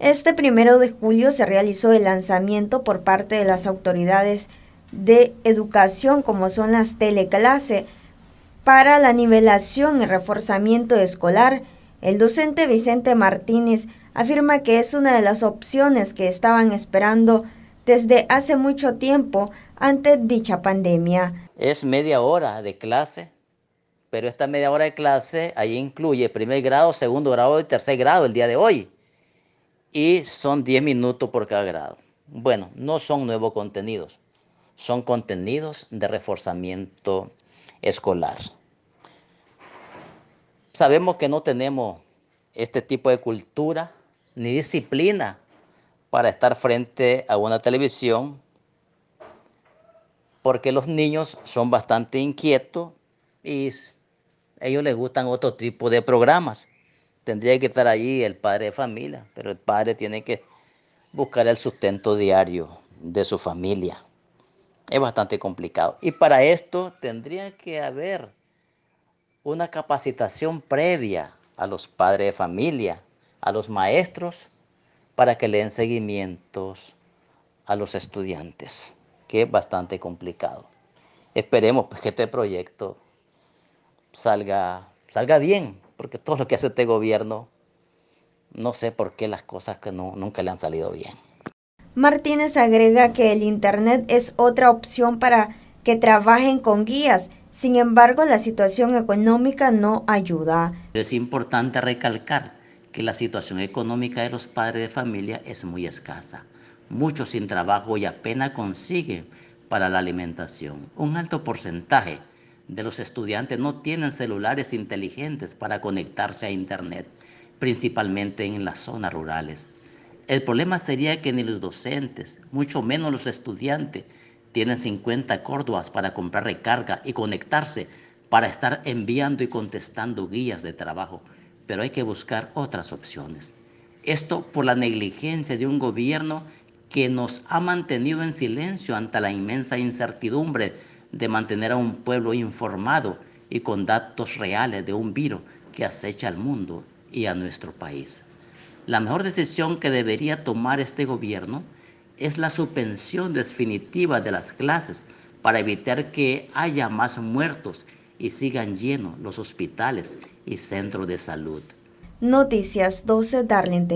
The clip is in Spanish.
Este primero de julio se realizó el lanzamiento por parte de las autoridades de educación, como son las teleclase, para la nivelación y reforzamiento escolar. El docente Vicente Martínez afirma que es una de las opciones que estaban esperando desde hace mucho tiempo ante dicha pandemia. Es media hora de clase, pero esta media hora de clase ahí incluye primer grado, segundo grado y tercer grado el día de hoy y son 10 minutos por cada grado. Bueno, no son nuevos contenidos, son contenidos de reforzamiento escolar. Sabemos que no tenemos este tipo de cultura ni disciplina para estar frente a una televisión porque los niños son bastante inquietos y ellos les gustan otro tipo de programas tendría que estar allí el padre de familia, pero el padre tiene que buscar el sustento diario de su familia. Es bastante complicado. Y para esto tendría que haber una capacitación previa a los padres de familia, a los maestros, para que le den seguimientos a los estudiantes, que es bastante complicado. Esperemos pues, que este proyecto salga, salga bien, porque todo lo que hace este gobierno, no sé por qué las cosas que no, nunca le han salido bien. Martínez agrega que el Internet es otra opción para que trabajen con guías, sin embargo la situación económica no ayuda. Es importante recalcar que la situación económica de los padres de familia es muy escasa, muchos sin trabajo y apenas consiguen para la alimentación. Un alto porcentaje de los estudiantes no tienen celulares inteligentes para conectarse a Internet, principalmente en las zonas rurales. El problema sería que ni los docentes, mucho menos los estudiantes, tienen 50 córdobas para comprar recarga y conectarse para estar enviando y contestando guías de trabajo, pero hay que buscar otras opciones. Esto por la negligencia de un gobierno que nos ha mantenido en silencio ante la inmensa incertidumbre de mantener a un pueblo informado y con datos reales de un virus que acecha al mundo y a nuestro país. La mejor decisión que debería tomar este gobierno es la suspensión definitiva de las clases para evitar que haya más muertos y sigan llenos los hospitales y centros de salud. Noticias 12 Darlene